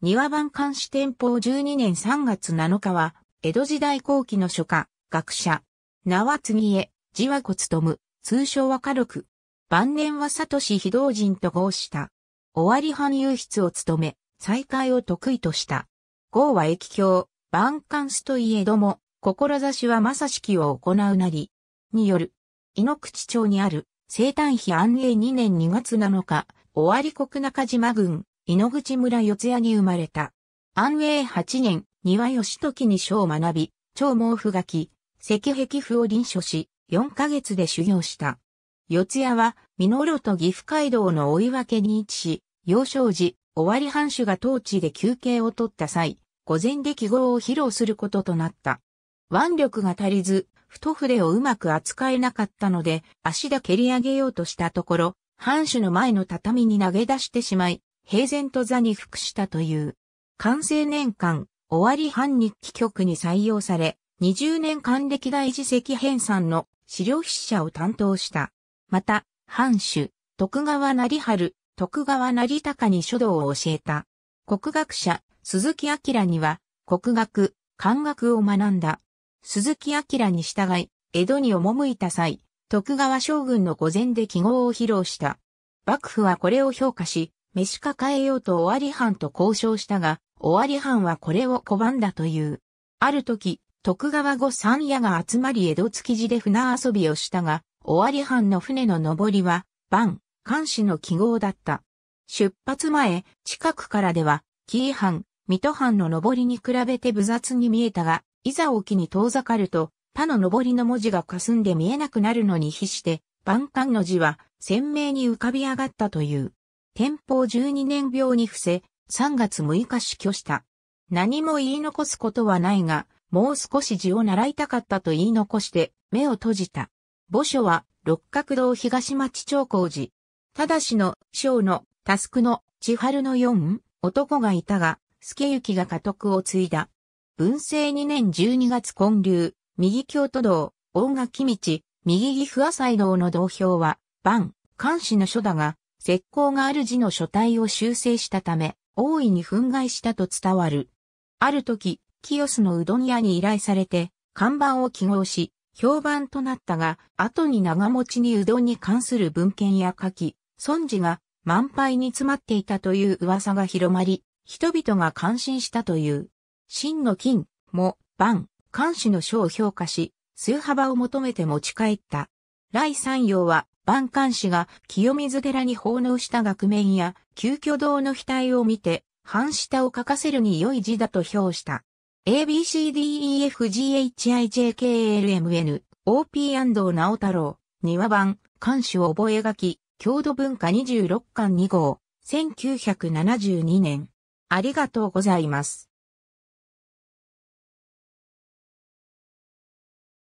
庭番監視店舗12年3月7日は、江戸時代後期の書家、学者、縄継江、字は骨む、通称は家禄。晩年は佐氏非道人と合した。終わり藩有筆を務め、再会を得意とした。合は駅境、番監スといえども、志は正式を行うなり、による。井の口町にある、生誕碑安永2年2月7日、終わり国中島郡、井ノ口村四谷に生まれた。安永八年、庭義時に書を学び、超毛布書き、石壁譜を臨書し、4ヶ月で修行した。四谷は、美濃路と岐阜街道の追い分けに位置し、幼少時、尾張藩主が当地で休憩を取った際、午前で記号を披露することとなった。腕力が足りず、太筆をうまく扱えなかったので、足で蹴り上げようとしたところ、藩主の前の畳に投げ出してしまい、平然と座に服したという。完成年間、終わり半日記局に採用され、20年間歴代史跡編纂の資料筆者を担当した。また、藩主、徳川成春、徳川成高に書道を教えた。国学者、鈴木明には、国学、漢学を学んだ。鈴木明に従い、江戸に赴いた際、徳川将軍の御前で記号を披露した。幕府はこれを評価し、飯か変えようと尾張藩と交渉したが、尾張藩はこれを拒んだという。ある時、徳川御三夜が集まり江戸築地で船遊びをしたが、尾張藩の船の上りは、万、監視の記号だった。出発前、近くからでは、紀伊藩、水戸藩の上りに比べて部雑に見えたが、いざ沖に遠ざかると、他の上りの文字が霞んで見えなくなるのに比して、万官の字は鮮明に浮かび上がったという。天保十二年病に伏せ、三月六日死去した。何も言い残すことはないが、もう少し字を習いたかったと言い残して目を閉じた。墓所は六角堂東町長工寺。ただしの、章の、タスクの、千春の四男がいたが、助行が家督を継いだ。文政二年十二月建立、右京都道、大垣道、右岐阜浅井道の道標は、万、監視の書だが、石膏がある字の書体を修正したため、大いに憤慨したと伝わる。ある時、清須のうどん屋に依頼されて、看板を記号し、評判となったが、後に長持ちにうどんに関する文献や書き、孫子が満杯に詰まっていたという噂が広まり、人々が感心したという。真の金、も、万、漢詩の書を評価し、数幅を求めて持ち帰った。来三陽は万貫氏が清水寺に奉納した額面や、旧居堂の額を見て、半下を書かせるに良い字だと評した。ABCDEFGHIJKLMN、OP& 直太郎、庭版、監視を覚え書き、郷土文化26巻2号、1972年。ありがとうございます。